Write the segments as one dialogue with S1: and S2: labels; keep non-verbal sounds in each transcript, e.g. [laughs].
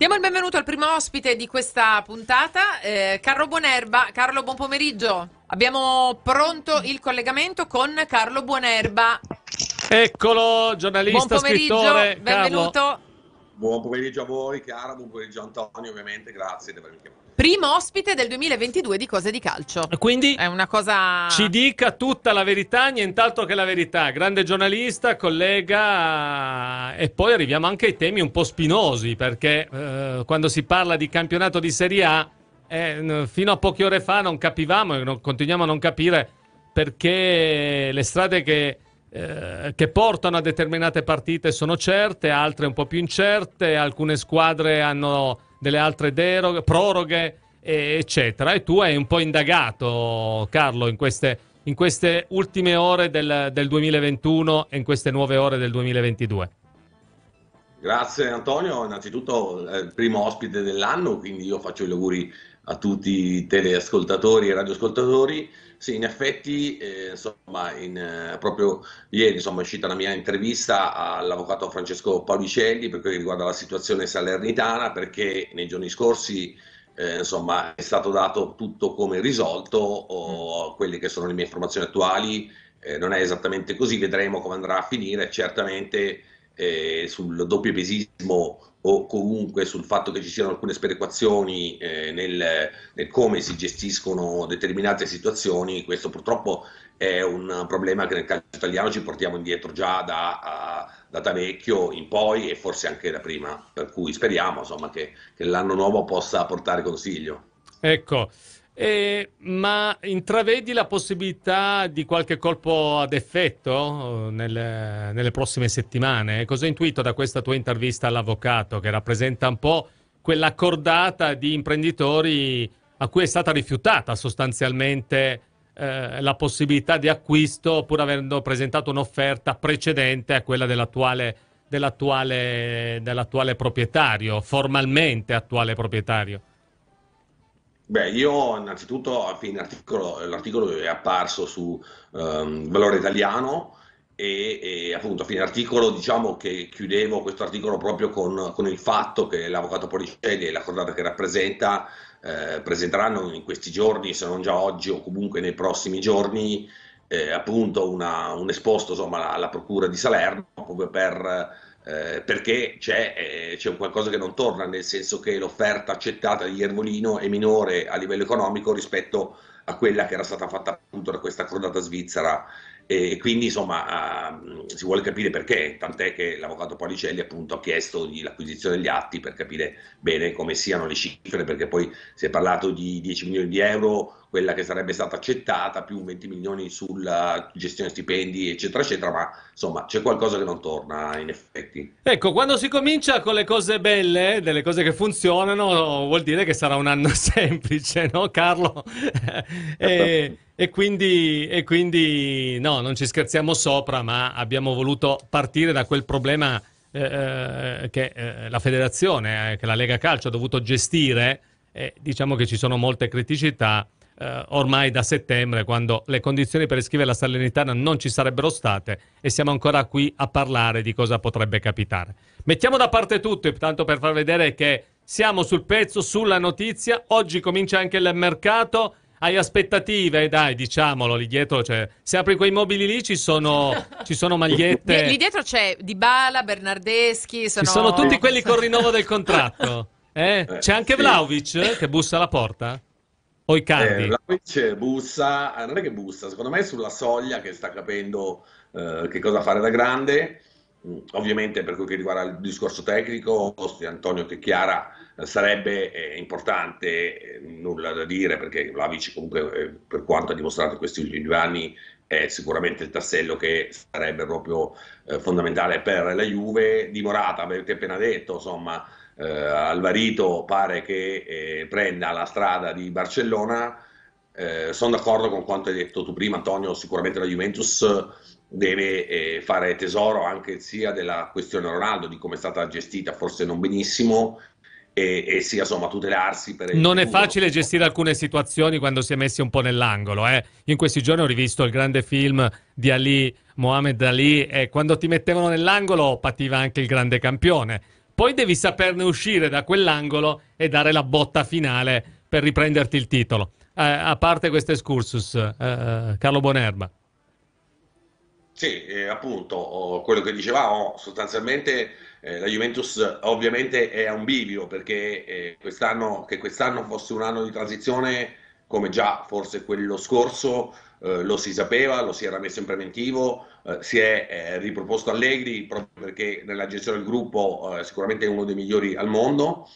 S1: Diamo il benvenuto al primo ospite di questa puntata, eh, Carlo Buonerba. Carlo, buon pomeriggio. Abbiamo pronto il collegamento con Carlo Buonerba.
S2: Eccolo, giornalista, buon pomeriggio, scrittore. Benvenuto. Carlo. Buon pomeriggio a voi,
S3: Chiara, buon pomeriggio a Antonio, ovviamente, grazie di avermi chiamato
S1: primo ospite del 2022 di cose di calcio. Quindi è una cosa ci
S2: dica tutta la verità, nient'altro che la verità. Grande giornalista, collega e poi arriviamo anche ai temi un po' spinosi perché eh, quando si parla di campionato di Serie A eh, fino a poche ore fa non capivamo e continuiamo a non capire perché le strade che eh, che portano a determinate partite sono certe, altre un po' più incerte, alcune squadre hanno delle altre deroghe, proroghe, eccetera. E tu hai un po' indagato, Carlo, in queste, in queste ultime ore del, del 2021 e in queste nuove ore del 2022.
S3: Grazie Antonio, innanzitutto è il primo ospite dell'anno, quindi io faccio gli auguri a tutti i teleascoltatori e radioascoltatori. Sì, in effetti, eh, insomma, in, eh, proprio ieri insomma, è uscita la mia intervista all'avvocato Francesco Paolicelli per quel che riguarda la situazione salernitana, perché nei giorni scorsi eh, insomma, è stato dato tutto come risolto, o, mm. quelle che sono le mie informazioni attuali, eh, non è esattamente così, vedremo come andrà a finire, certamente eh, sul doppio pesismo o comunque sul fatto che ci siano alcune sperequazioni eh, nel, nel, come si gestiscono determinate situazioni, questo purtroppo è un problema che nel calcio italiano ci portiamo indietro già da, a, da Tavecchio in poi e forse anche da prima, per cui speriamo insomma, che, che l'anno nuovo possa portare consiglio.
S2: Ecco, eh, ma intravedi la possibilità di qualche colpo ad effetto eh, nelle, nelle, prossime settimane? Cosa hai intuito da questa tua intervista all'avvocato che rappresenta un po' quella cordata di imprenditori a cui è stata rifiutata sostanzialmente eh, la possibilità di acquisto pur avendo presentato un'offerta precedente a quella dell'attuale, dell'attuale, dell'attuale proprietario, formalmente attuale proprietario?
S3: Beh, io innanzitutto articolo, l'articolo è apparso su um, Valore Italiano e, e, appunto a fine articolo diciamo che chiudevo questo articolo proprio con, con il fatto che l'avvocato Policelli e la cordata che rappresenta eh, presenteranno in questi giorni, se non già oggi o comunque nei prossimi giorni, eh, appunto una, un esposto insomma, alla, alla Procura di Salerno proprio per eh, perché c'è, eh, c'è, un qualcosa che non torna, nel senso che l'offerta accettata di Iervolino è minore a livello economico rispetto a quella che era stata fatta appunto da questa crodata svizzera e quindi insomma uh, si vuole capire perché, tant'è che l'avvocato Policelli appunto ha chiesto l'acquisizione degli atti per capire bene come siano le cifre, perché poi si è parlato di 10 milioni di euro quella che sarebbe stata accettata, più 20 milioni sulla gestione stipendi, eccetera, eccetera, ma insomma c'è qualcosa che non torna in effetti.
S2: Ecco, quando si comincia con le cose belle, delle cose che funzionano, vuol dire che sarà un anno [laughs] semplice, no Carlo? [laughs] e... E quindi, e quindi, no, non ci scherziamo sopra, ma abbiamo voluto partire da quel problema eh, eh che eh, la federazione, eh, che la Lega Calcio ha dovuto gestire. diciamo che ci sono molte criticità eh, ormai da settembre, quando le condizioni per iscrivere la Salernitana non ci sarebbero state e siamo ancora qui a parlare di cosa potrebbe capitare. Mettiamo da parte tutto, intanto per far vedere che siamo sul pezzo, sulla notizia. Oggi comincia anche il mercato. Hai aspettative, dai, diciamolo, lì dietro cioè, se apri quei mobili lì ci sono, [laughs] ci sono magliette. Lì, lì
S1: dietro c'è Dibala, Bernardeschi, sono... Ci sono tutti
S2: quelli [laughs] con rinnovo del contratto. Eh? eh? C'è anche Vlaovic eh, che bussa alla porta? Oicardi. Eh, la Twitch
S3: bussa, eh, non è che bussa, secondo me è sulla soglia che sta capendo eh, che cosa fare da grande. Mm, ovviamente per quel che riguarda il discorso tecnico, Antonio Tecchiara eh, sarebbe eh, importante, eh, nulla da dire perché Vlavic comunque per quanto ha dimostrato in questi ultimi due anni è sicuramente il tassello che sarebbe proprio eh, fondamentale per la Juve. Di Morata, avete appena detto, insomma, eh, Alvarito pare che eh, prenda la strada di Barcellona. Eh, sono d'accordo con quanto hai detto tu prima, Antonio. Sicuramente la Juventus deve eh, fare tesoro anche sia della questione Ronaldo, di come è stata gestita, forse non benissimo, e, e sia insomma tutelarsi. Per non è facile
S2: gestire alcune situazioni quando si è messi un po' nell'angolo. Eh. In questi giorni ho rivisto il grande film di Ali, Mohamed Ali, e quando ti mettevano nell'angolo pativa anche il grande campione. Poi devi saperne uscire da quell'angolo e dare la botta finale per riprenderti il titolo. Eh, a parte questo excursus, eh, eh Carlo Bonerba. Sì, eh, appunto,
S3: oh, quello che dicevamo, sostanzialmente eh, la Juventus ovviamente è a un bivio perché eh, quest'anno, che quest'anno fosse un anno di transizione come già forse quello scorso eh, lo si sapeva, lo si era messo in preventivo, eh, si è eh, riproposto Allegri proprio perché nella gestione del gruppo eh, sicuramente è uno dei migliori al mondo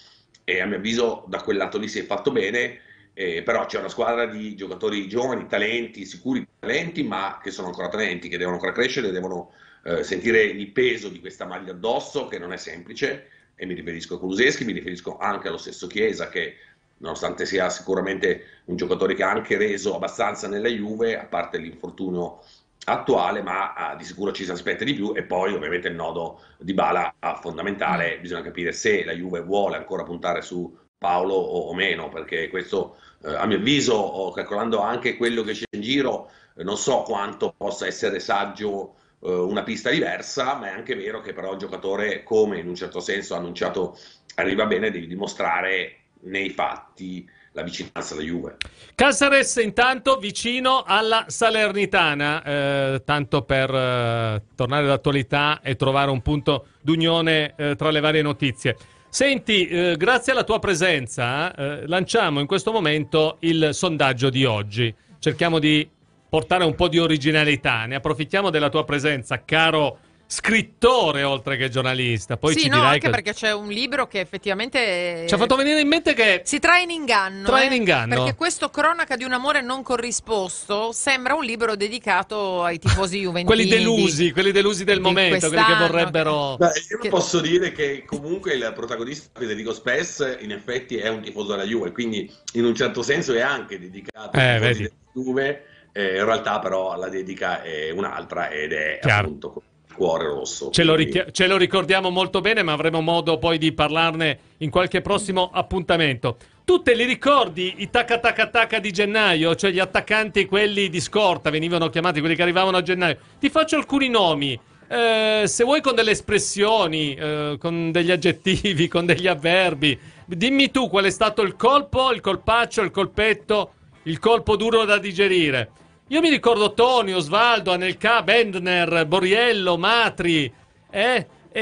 S3: e a mio avviso da quel lato lì si è fatto bene, eh, però c'è una squadra di giocatori giovani, talenti, sicuri talenti, ma che sono ancora talenti, che devono ancora crescere, devono eh, sentire il peso di questa maglia addosso che non è semplice e mi riferisco a Kuluseschi, mi riferisco anche allo stesso Chiesa che nonostante sia sicuramente un giocatore che ha anche reso abbastanza nella Juve, a parte l'infortunio attuale, ma ah, di sicuro ci si aspetta di più e poi ovviamente il nodo di Bala fondamentale, mm. bisogna capire se la Juve vuole ancora puntare su Paolo o, o meno, perché questo eh, a mio avviso, calcolando anche quello che c'è in giro, non so quanto possa essere saggio eh, una pista diversa, ma è anche vero che però il giocatore, come in un certo senso ha annunciato, arriva bene, devi dimostrare nei fatti la vicinanza alla Juve.
S2: Casares intanto vicino alla Salernitana, eh, tanto per eh, tornare all'attualità e trovare un punto d'unione eh, tra le varie notizie. Senti, eh, grazie alla tua presenza eh, lanciamo in questo momento il sondaggio di oggi. Cerchiamo di portare un po' di originalità, ne approfittiamo della tua presenza, caro scrittore oltre che giornalista. Poi sì, ci no, dirai anche che... perché
S1: c'è un libro che effettivamente eh, ci ha fatto
S2: venire in mente che
S1: si trae in inganno. Trae eh? in inganno. Perché questo cronaca di un amore non corrisposto sembra un libro dedicato ai tifosi [laughs] juventini. quelli delusi,
S2: quelli delusi
S3: del momento, quelli che
S1: vorrebbero Beh, io che... posso
S3: dire che comunque il protagonista Federico Spess in effetti è un tifoso della Juve, quindi in un certo senso è anche dedicato eh, ai tifosi della Juve. Eh, in realtà però la dedica è un'altra ed è Chiaro. appunto cuore rosso. Ce, quindi... lo
S2: ce lo ricordiamo molto bene, ma avremo modo poi di parlarne in qualche prossimo appuntamento. Tu te li ricordi i tacca tacca tacca di gennaio, cioè gli attaccanti, quelli di scorta, venivano chiamati, quelli che arrivavano a gennaio? Ti faccio alcuni nomi. Eh, se vuoi con delle espressioni, eh, con degli aggettivi, [laughs] con degli avverbi, dimmi tu qual è stato il colpo, il colpaccio, il colpetto, il colpo duro da digerire. Io mi ricordo Toni, Osvaldo, Anelka, Bendner, Boriello, Matri. Eh? E,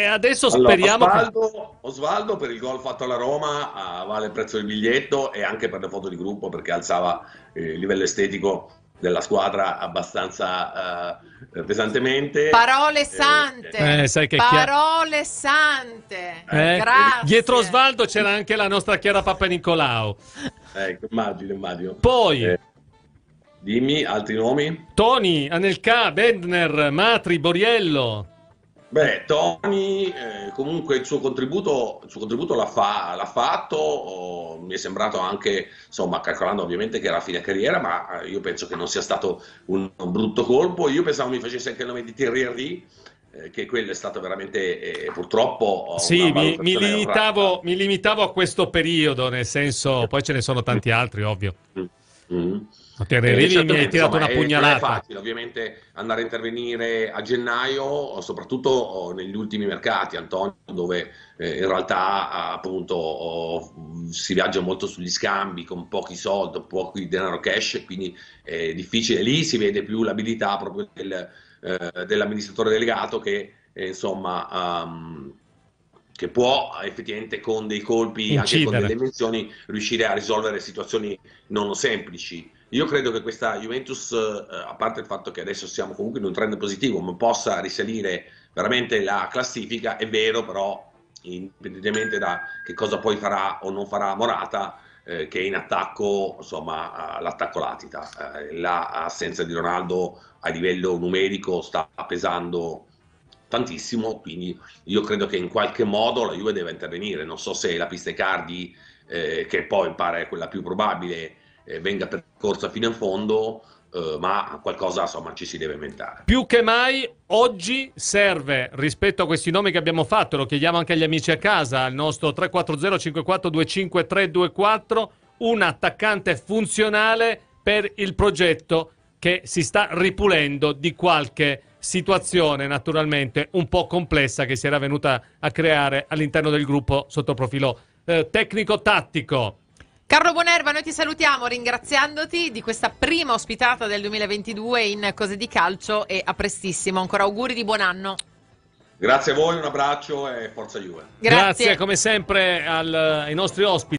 S2: e, adesso speriamo allora, Osvaldo,
S3: Osvaldo, per il gol fatto alla Roma ah, vale il prezzo del biglietto e anche per le foto di gruppo perché alzava eh, il livello estetico della squadra abbastanza uh, pesantemente.
S1: Parole eh, sante, eh, sai che parole chiar... sante.
S2: Eh, Grazie. Dietro Osvaldo c'era anche la nostra Chiara Nicolao. Ecco, eh, immagino, immagino. Poi... Dimmi altri nomi? Tony, Anelka, Bendner, Matri, Boriello.
S3: Beh, Tony, eh, comunque il suo contributo, il suo contributo l'ha, fa, l'ha, fatto, oh, mi è sembrato anche, insomma, calcolando ovviamente che era fine carriera, ma eh, io penso che non sia stato un, un brutto colpo. Io pensavo mi facesse anche il nome di Thierry Henry, eh, che quello è stato veramente eh, purtroppo sì mi, mi, limitavo,
S2: mi, limitavo, a questo periodo nel senso poi ce ne sono tanti altri ovvio mm. Mm. Ti avevi, mi hai tirato una pugnalata. È,
S3: facile, ovviamente, andare a intervenire a gennaio, soprattutto negli ultimi mercati, Antonio, dove eh, in realtà appunto si viaggia molto sugli scambi con pochi soldi, pochi denaro cash, quindi è difficile. Lì si vede più l'abilità proprio del, eh, dell'amministratore delegato che eh, insomma um, che può effettivamente con dei colpi, Incidere. anche con delle menzioni, riuscire a risolvere situazioni non semplici. Io credo che questa Juventus, eh, a parte il fatto che adesso siamo comunque in un trend positivo, ma possa risalire veramente la classifica, è vero però, indipendentemente da che cosa poi farà o non farà Morata, eh, che in attacco, insomma, l'attacco latita. Eh, l'assenza di Ronaldo a livello numerico sta pesando tantissimo, quindi io credo che in qualche modo la Juve deve intervenire, non so se la pista Icardi, eh, che poi pare quella più probabile, eh, venga percorsa fino in fondo, eh, ma qualcosa insomma ci si deve inventare.
S2: Più che mai oggi serve, rispetto a questi nomi che abbiamo fatto, lo chiediamo anche agli amici a casa, al nostro 340 5425 324 un attaccante funzionale per il progetto che si sta ripulendo di qualche situazione naturalmente un po' complessa che si era venuta a creare all'interno del gruppo sotto profilo eh, tecnico-tattico.
S1: Carlo Bonerva, noi ti salutiamo ringraziandoti di questa prima ospitata del 2022 in Cose di Calcio e a prestissimo. Ancora auguri di buon anno.
S2: Grazie a voi,
S3: un abbraccio e forza Juve. Grazie, Grazie come
S2: sempre al, ai nostri ospiti.